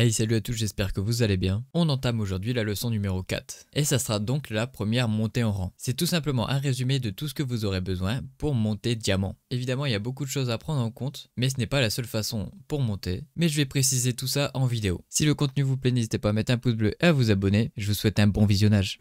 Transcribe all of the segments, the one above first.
Hey salut à tous, j'espère que vous allez bien. On entame aujourd'hui la leçon numéro 4 et ça sera donc la première montée en rang. C'est tout simplement un résumé de tout ce que vous aurez besoin pour monter diamant. Évidemment il y a beaucoup de choses à prendre en compte mais ce n'est pas la seule façon pour monter mais je vais préciser tout ça en vidéo. Si le contenu vous plaît n'hésitez pas à mettre un pouce bleu et à vous abonner. Je vous souhaite un bon visionnage.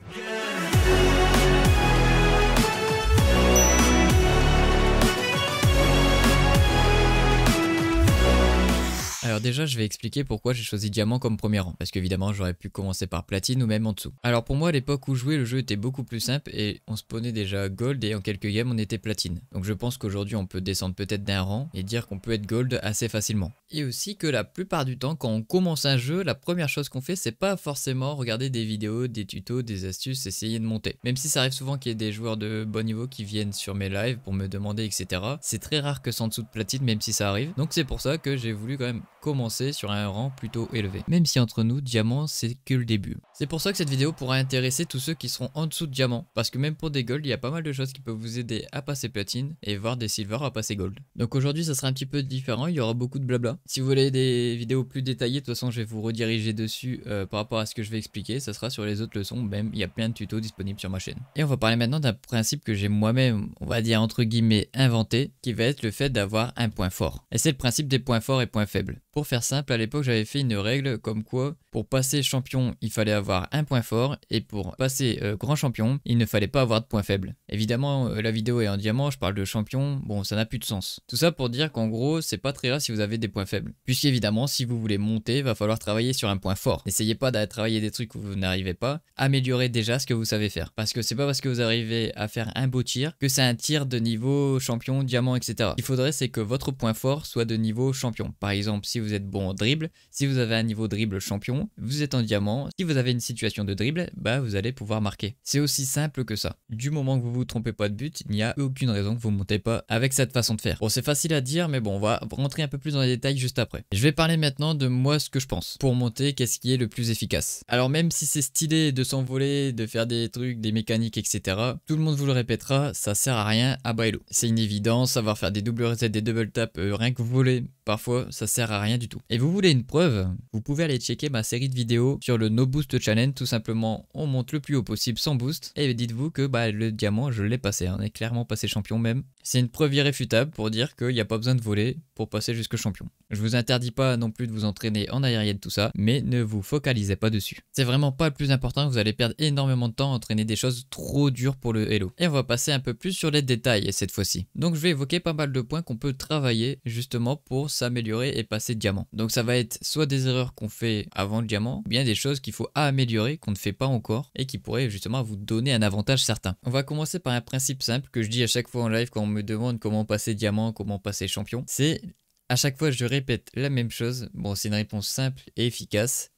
Alors déjà, je vais expliquer pourquoi j'ai choisi diamant comme premier rang, parce qu'évidemment, j'aurais pu commencer par platine ou même en dessous. Alors pour moi, à l'époque où jouais, le jeu était beaucoup plus simple et on spawnait déjà gold et en quelques games, on était platine. Donc je pense qu'aujourd'hui, on peut descendre peut-être d'un rang et dire qu'on peut être gold assez facilement. Et aussi que la plupart du temps, quand on commence un jeu, la première chose qu'on fait, c'est pas forcément regarder des vidéos, des tutos, des astuces, essayer de monter. Même si ça arrive souvent qu'il y ait des joueurs de bon niveau qui viennent sur mes lives pour me demander, etc. C'est très rare que sans dessous de platine, même si ça arrive. Donc c'est pour ça que j'ai voulu quand même commencer sur un rang plutôt élevé. Même si entre nous, diamant, c'est que le début. C'est pour ça que cette vidéo pourra intéresser tous ceux qui seront en dessous de diamant, parce que même pour des gold, il y a pas mal de choses qui peuvent vous aider à passer platine et voir des silver à passer gold. Donc aujourd'hui, ça sera un petit peu différent, il y aura beaucoup de blabla. Si vous voulez des vidéos plus détaillées, de toute façon, je vais vous rediriger dessus euh, par rapport à ce que je vais expliquer, ça sera sur les autres leçons, même il y a plein de tutos disponibles sur ma chaîne. Et on va parler maintenant d'un principe que j'ai moi-même, on va dire entre guillemets, inventé, qui va être le fait d'avoir un point fort. Et c'est le principe des points forts et points faibles. Pour faire simple, à l'époque j'avais fait une règle comme quoi pour passer champion il fallait avoir un point fort et pour passer euh, grand champion il ne fallait pas avoir de point faible. Évidemment euh, la vidéo est en diamant, je parle de champion, bon ça n'a plus de sens. Tout ça pour dire qu'en gros c'est pas très rare si vous avez des points faibles. évidemment si vous voulez monter va falloir travailler sur un point fort. N'essayez pas d'aller travailler des trucs où vous n'arrivez pas, améliorer déjà ce que vous savez faire. Parce que c'est pas parce que vous arrivez à faire un beau tir que c'est un tir de niveau champion, diamant, etc. il faudrait c'est que votre point fort soit de niveau champion. Par exemple si vous vous êtes bon en dribble. Si vous avez un niveau dribble champion, vous êtes en diamant. Si vous avez une situation de dribble, bah vous allez pouvoir marquer. C'est aussi simple que ça. Du moment que vous vous trompez pas de but, il n'y a aucune raison que vous montez pas avec cette façon de faire. Bon, c'est facile à dire, mais bon, on va rentrer un peu plus dans les détails juste après. Je vais parler maintenant de moi ce que je pense. Pour monter, qu'est-ce qui est le plus efficace Alors même si c'est stylé de s'envoler, de faire des trucs, des mécaniques, etc., tout le monde vous le répétera, ça sert à rien à Bailo. C'est une évidence, savoir faire des doubles resets, des double taps, euh, rien que vous voulez. parfois ça sert à rien du tout. Et vous voulez une preuve Vous pouvez aller checker ma série de vidéos sur le No Boost Challenge. Tout simplement, on monte le plus haut possible sans boost. Et dites-vous que bah, le diamant, je l'ai passé. Hein. On est clairement passé champion même. C'est une preuve irréfutable pour dire qu'il n'y a pas besoin de voler pour passer jusque champion. Je vous interdis pas non plus de vous entraîner en aérienne, tout ça, mais ne vous focalisez pas dessus. C'est vraiment pas le plus important, vous allez perdre énormément de temps à entraîner des choses trop dures pour le Hello. Et on va passer un peu plus sur les détails cette fois-ci. Donc je vais évoquer pas mal de points qu'on peut travailler justement pour s'améliorer et passer diamant donc ça va être soit des erreurs qu'on fait avant le diamant, bien des choses qu'il faut améliorer, qu'on ne fait pas encore, et qui pourraient justement vous donner un avantage certain. On va commencer par un principe simple que je dis à chaque fois en live quand on me demande comment passer diamant, comment passer champion. C'est à chaque fois je répète la même chose. Bon, c'est une réponse simple et efficace.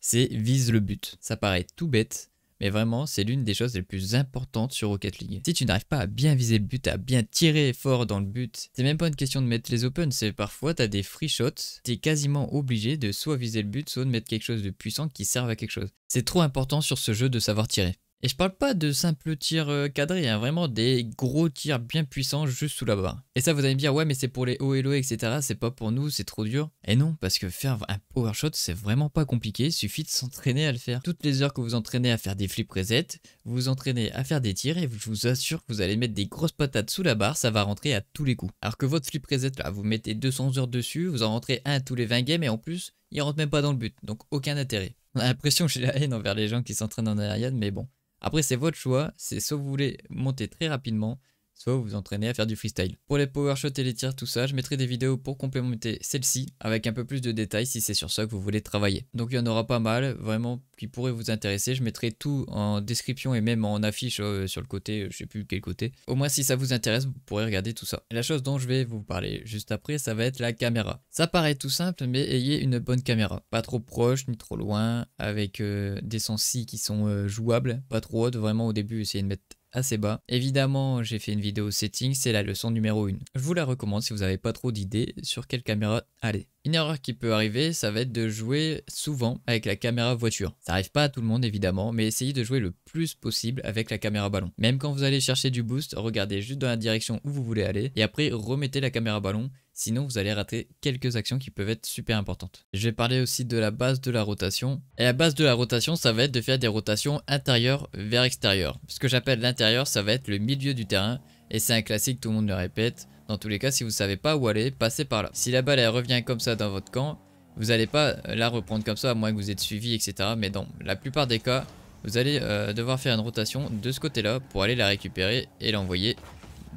C'est vise le but. Ça paraît tout bête, mais vraiment, c'est l'une des choses les plus importantes sur Rocket League. Si tu n'arrives pas à bien viser le but, à bien tirer fort dans le but, c'est même pas une question de mettre les open, c'est parfois t'as des free shots, t'es quasiment obligé de soit viser le but, soit de mettre quelque chose de puissant qui serve à quelque chose. C'est trop important sur ce jeu de savoir tirer. Et je parle pas de simples tirs euh, cadrés, hein, vraiment des gros tirs bien puissants juste sous la barre. Et ça, vous allez me dire, ouais, mais c'est pour les hauts et low, etc. C'est pas pour nous, c'est trop dur. Et non, parce que faire un power shot, c'est vraiment pas compliqué. Il suffit de s'entraîner à le faire. Toutes les heures que vous entraînez à faire des flip reset, vous vous entraînez à faire des tirs et je vous assure que vous allez mettre des grosses patates sous la barre, ça va rentrer à tous les coups. Alors que votre flip reset, là, vous mettez 200 heures dessus, vous en rentrez un tous les 20 games et en plus, il rentre même pas dans le but. Donc aucun intérêt. On a l'impression que j'ai la haine envers les gens qui s'entraînent en aérienne, mais bon. Après, c'est votre choix, c'est soit vous voulez monter très rapidement, soit vous vous entraînez à faire du freestyle. Pour les power et les tirs, tout ça, je mettrai des vidéos pour complémenter celle-ci avec un peu plus de détails si c'est sur ça que vous voulez travailler. Donc il y en aura pas mal, vraiment, qui pourraient vous intéresser. Je mettrai tout en description et même en affiche euh, sur le côté, je sais plus quel côté. Au moins si ça vous intéresse, vous pourrez regarder tout ça. La chose dont je vais vous parler juste après, ça va être la caméra. Ça paraît tout simple, mais ayez une bonne caméra. Pas trop proche, ni trop loin, avec euh, des sensis qui sont euh, jouables, pas trop hautes, vraiment au début, essayez de mettre assez bas. Évidemment, j'ai fait une vidéo setting, c'est la leçon numéro 1. Je vous la recommande si vous n'avez pas trop d'idées sur quelle caméra aller. Une erreur qui peut arriver, ça va être de jouer souvent avec la caméra voiture. Ça n'arrive pas à tout le monde évidemment, mais essayez de jouer le plus possible avec la caméra ballon. Même quand vous allez chercher du boost, regardez juste dans la direction où vous voulez aller et après remettez la caméra ballon sinon vous allez rater quelques actions qui peuvent être super importantes. Je vais parler aussi de la base de la rotation. Et la base de la rotation, ça va être de faire des rotations intérieures vers extérieures. Ce que j'appelle l'intérieur, ça va être le milieu du terrain, et c'est un classique, tout le monde le répète. Dans tous les cas, si vous ne savez pas où aller, passez par là. Si la balle elle revient comme ça dans votre camp, vous n'allez pas euh, la reprendre comme ça, à moins que vous êtes suivi, etc. Mais dans la plupart des cas, vous allez euh, devoir faire une rotation de ce côté-là pour aller la récupérer et l'envoyer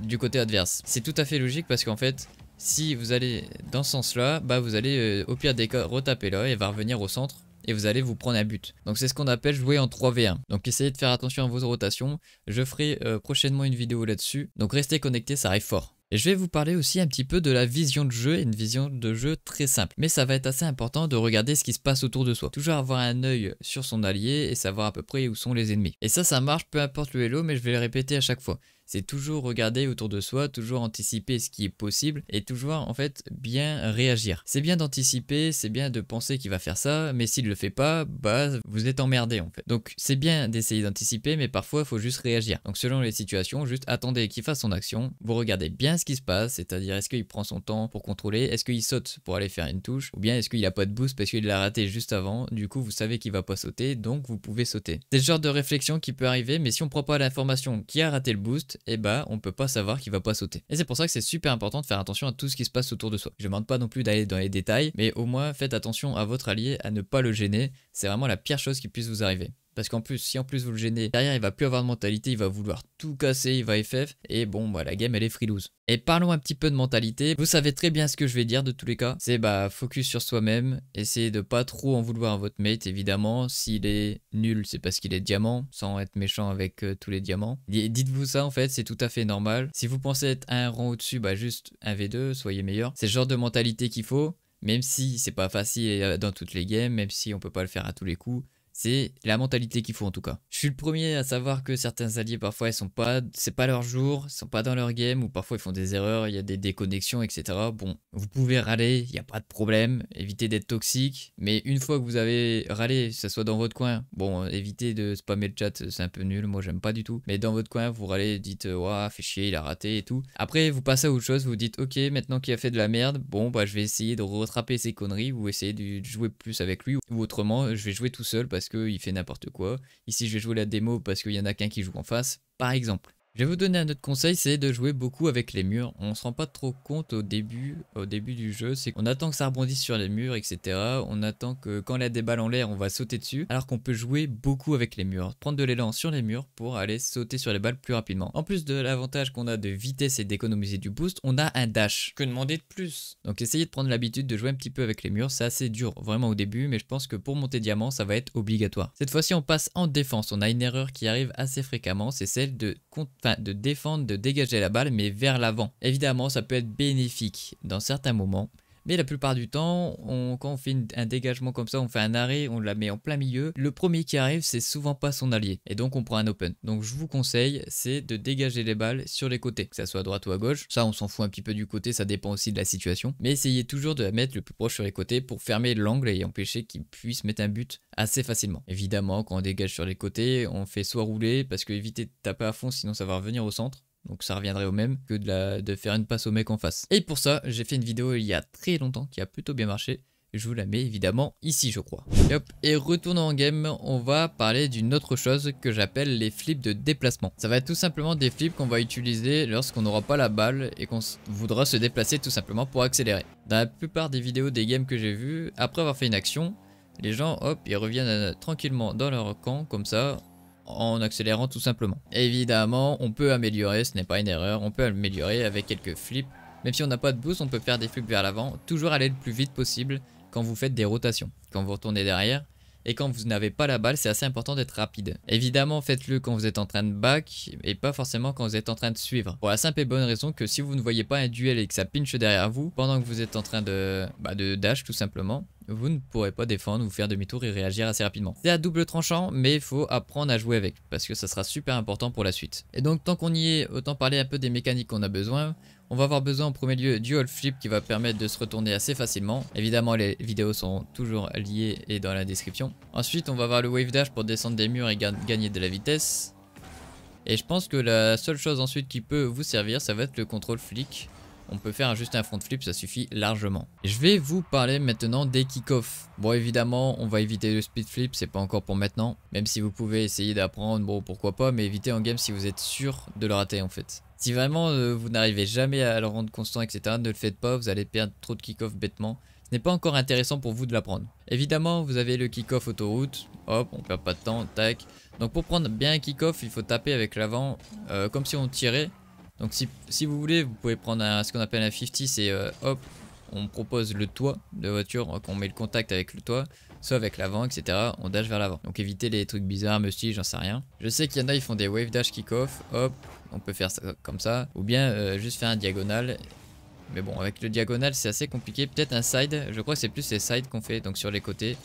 du côté adverse. C'est tout à fait logique parce qu'en fait, si vous allez dans ce sens-là, bah vous allez euh, au pire des cas retaper là et va revenir au centre et vous allez vous prendre un but. Donc c'est ce qu'on appelle jouer en 3v1. Donc essayez de faire attention à vos rotations. Je ferai prochainement une vidéo là-dessus. Donc restez connectés, ça arrive fort. Et je vais vous parler aussi un petit peu de la vision de jeu, une vision de jeu très simple. Mais ça va être assez important de regarder ce qui se passe autour de soi. Toujours avoir un œil sur son allié et savoir à peu près où sont les ennemis. Et ça, ça marche peu importe le vélo, mais je vais le répéter à chaque fois c'est toujours regarder autour de soi, toujours anticiper ce qui est possible et toujours en fait bien réagir. C'est bien d'anticiper, c'est bien de penser qu'il va faire ça, mais s'il le fait pas, bah vous êtes emmerdé en fait. Donc c'est bien d'essayer d'anticiper, mais parfois il faut juste réagir. Donc selon les situations, juste attendez qu'il fasse son action, vous regardez bien ce qui se passe, c'est-à-dire est-ce qu'il prend son temps pour contrôler, est-ce qu'il saute pour aller faire une touche, ou bien est-ce qu'il a pas de boost parce qu'il l'a raté juste avant, du coup vous savez qu'il va pas sauter, donc vous pouvez sauter. C'est le genre de réflexion qui peut arriver, mais si on prend pas l'information qui a raté le boost, et eh bah ben, on peut pas savoir qu'il va pas sauter. Et c'est pour ça que c'est super important de faire attention à tout ce qui se passe autour de soi. Je demande pas non plus d'aller dans les détails, mais au moins faites attention à votre allié, à ne pas le gêner. C'est vraiment la pire chose qui puisse vous arriver. Parce qu'en plus, si en plus vous le gênez, derrière il va plus avoir de mentalité, il va vouloir tout casser, il va FF, et bon bah la game elle est frilouse. Et parlons un petit peu de mentalité, vous savez très bien ce que je vais dire de tous les cas, c'est bah focus sur soi-même, essayez de pas trop en vouloir à votre mate évidemment, s'il est nul c'est parce qu'il est diamant, sans être méchant avec euh, tous les diamants. Dites-vous ça en fait, c'est tout à fait normal. Si vous pensez être un rang au-dessus, bah juste un V2, soyez meilleur. C'est le genre de mentalité qu'il faut, même si c'est pas facile euh, dans toutes les games, même si on peut pas le faire à tous les coups, c'est la mentalité qu'il faut en tout cas. Je suis le premier à savoir que certains alliés parfois ils sont pas, c'est pas leur jour, ils sont pas dans leur game ou parfois ils font des erreurs, il y a des déconnexions, etc. Bon, vous pouvez râler, il n'y a pas de problème, évitez d'être toxique. Mais une fois que vous avez râlé, que ce soit dans votre coin, bon, évitez de spammer le chat, c'est un peu nul, moi j'aime pas du tout. Mais dans votre coin, vous râlez, dites Waouh, euh, fait chier, il a raté et tout. Après, vous passez à autre chose, vous dites ok, maintenant qu'il a fait de la merde, bon bah je vais essayer de rattraper ses conneries ou essayer de jouer plus avec lui ou autrement, je vais jouer tout seul parce que il fait n'importe quoi. Ici, je vais jouer la démo parce qu'il y en a qu'un qui joue en face, par exemple. Je vais vous donner un autre conseil, c'est de jouer beaucoup avec les murs. On se rend pas trop compte au début, au début du jeu, c'est qu'on attend que ça rebondisse sur les murs, etc. On attend que quand il y a des balles en l'air, on va sauter dessus, alors qu'on peut jouer beaucoup avec les murs. Prendre de l'élan sur les murs pour aller sauter sur les balles plus rapidement. En plus de l'avantage qu'on a de vitesse et d'économiser du boost, on a un dash. Que demander de plus Donc essayez de prendre l'habitude de jouer un petit peu avec les murs, c'est assez dur, vraiment au début, mais je pense que pour monter diamant, ça va être obligatoire. Cette fois-ci, on passe en défense. On a une erreur qui arrive assez fréquemment, c'est celle de compter enfin de défendre, de dégager la balle, mais vers l'avant. Évidemment, ça peut être bénéfique dans certains moments, mais la plupart du temps, quand on fait un dégagement comme ça, on fait un arrêt, on la met en plein milieu. Le premier qui arrive, c'est souvent pas son allié. Et donc on prend un open. Donc je vous conseille, c'est de dégager les balles sur les côtés, que ça soit à droite ou à gauche. Ça, on s'en fout un petit peu du côté, ça dépend aussi de la situation. Mais essayez toujours de la mettre le plus proche sur les côtés pour fermer l'angle et empêcher qu'il puisse mettre un but assez facilement. Évidemment, quand on dégage sur les côtés, on fait soit rouler parce que éviter de taper à fond, sinon ça va revenir au centre donc ça reviendrait au même que de, faire une passe au mec en face. Et pour ça, j'ai fait une vidéo il y a très longtemps qui a plutôt bien marché. Je vous la mets évidemment ici je crois. Et, hop, et retournons en game, on va parler d'une autre chose que j'appelle les flips de déplacement. Ça va être tout simplement des flips qu'on va utiliser lorsqu'on n'aura pas la balle et qu'on voudra se déplacer tout simplement pour accélérer. Dans la plupart des vidéos des games que j'ai vues, après avoir fait une action, les gens hop, ils reviennent euh, tranquillement dans leur camp comme ça en accélérant tout simplement. Évidemment, on peut améliorer, ce n'est pas une erreur, on peut améliorer avec quelques flips. Même si on n'a pas de boost, on peut faire des flips vers l'avant, toujours aller le plus vite possible quand vous faites des rotations, quand vous retournez derrière. Et quand vous n'avez pas la balle, c'est assez important d'être rapide. Évidemment, faites-le quand vous êtes en train de back et pas forcément quand vous êtes en train de suivre. Pour la simple et bonne raison que si vous ne voyez pas un duel et que ça pinche derrière vous, pendant que vous êtes en train de, bah, de dash tout simplement, vous ne pourrez pas défendre, ou faire demi-tour et réagir assez rapidement. C'est à double tranchant, mais il faut apprendre à jouer avec, parce que ça sera super important pour la suite. Et donc tant qu'on y est, autant parler un peu des mécaniques qu'on a besoin. On va avoir besoin en premier lieu du Hall Flip qui va permettre de se retourner assez facilement. Évidemment les vidéos sont toujours liées et dans la description. Ensuite on va avoir le Wave Dash pour descendre des murs et gagner de la vitesse. Et je pense que la seule chose ensuite qui peut vous servir ça va être le contrôle flic on peut faire juste un front flip, ça suffit largement. Je vais vous parler maintenant des kick Bon, évidemment, on va éviter le speed flip, c'est pas encore pour maintenant. Même si vous pouvez essayer d'apprendre, bon, pourquoi pas, mais évitez en game si vous êtes sûr de le rater en fait. Si vraiment euh, vous n'arrivez jamais à le rendre constant, etc., ne le faites pas, vous allez perdre trop de kick bêtement. Ce n'est pas encore intéressant pour vous de l'apprendre. Évidemment, vous avez le kick-off autoroute, hop, on perd pas de temps, tac. Donc pour prendre bien un kick-off, il faut taper avec l'avant, euh, comme si on tirait, donc si, vous voulez, vous pouvez prendre ce qu'on appelle un 50, c'est euh, hop, on propose le toit de voiture, euh, qu'on met le contact avec le toit, soit avec l'avant, etc. On dash vers l'avant. Donc évitez les trucs bizarres, style, j'en sais rien. Je sais qu'il y en a, ils font des wave dash kick-off, hop, on peut faire ça, comme ça. Ou bien euh, juste faire un diagonal. Mais bon, avec le diagonal, c'est assez compliqué. Peut-être un side, je crois que c'est plus les sides qu'on fait, donc sur les côtés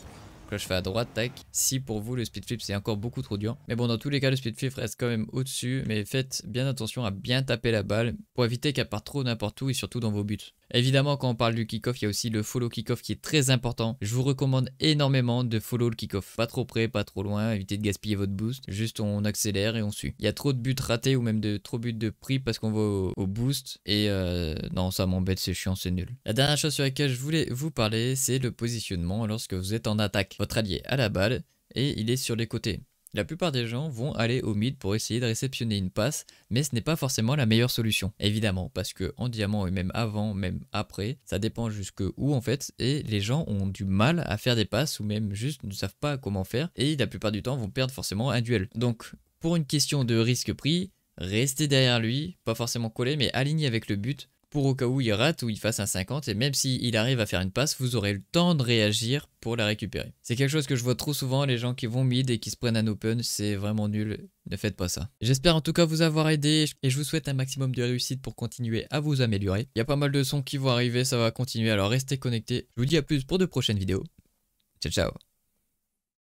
je fais à droite, tac. Si pour vous le speed flip c'est encore beaucoup trop dur. Mais bon, dans tous les cas, le speed flip reste quand même au-dessus. Mais faites bien attention à bien taper la balle pour éviter qu'elle parte trop n'importe où et surtout dans vos buts. Évidemment, quand on parle du kick-off, il y a aussi le follow kick-off qui est très important. Je vous recommande énormément de follow le kick-off. Pas trop près, pas trop loin, évitez de gaspiller votre boost. Juste on accélère et on suit. Il y a trop de buts ratés ou même de trop buts de prix parce qu'on va au, boost. Et euh, non, ça m'embête, c'est chiant, c'est nul. La dernière chose sur laquelle je voulais vous parler, c'est le positionnement lorsque vous êtes en attaque. Votre allié à la balle et il est sur les côtés. La plupart des gens vont aller au mid pour essayer de réceptionner une passe, mais ce n'est pas forcément la meilleure solution, évidemment, parce que en diamant et même avant, même après, ça dépend jusque où en fait, et les gens ont du mal à faire des passes ou même juste ne savent pas comment faire, et la plupart du temps vont perdre forcément un duel. Donc, pour une question de risque pris, restez derrière lui, pas forcément collé, mais aligné avec le but, pour au cas où il rate ou il fasse un 50 et même s'il arrive à faire une passe, vous aurez le temps de réagir pour la récupérer. C'est quelque chose que je vois trop souvent, les gens qui vont mid et qui se prennent un open, c'est vraiment nul, ne faites pas ça. J'espère en tout cas vous avoir aidé et je vous souhaite un maximum de réussite pour continuer à vous améliorer. Il y a pas mal de sons qui vont arriver, ça va continuer, alors restez connectés. Je vous dis à plus pour de prochaines vidéos. Ciao ciao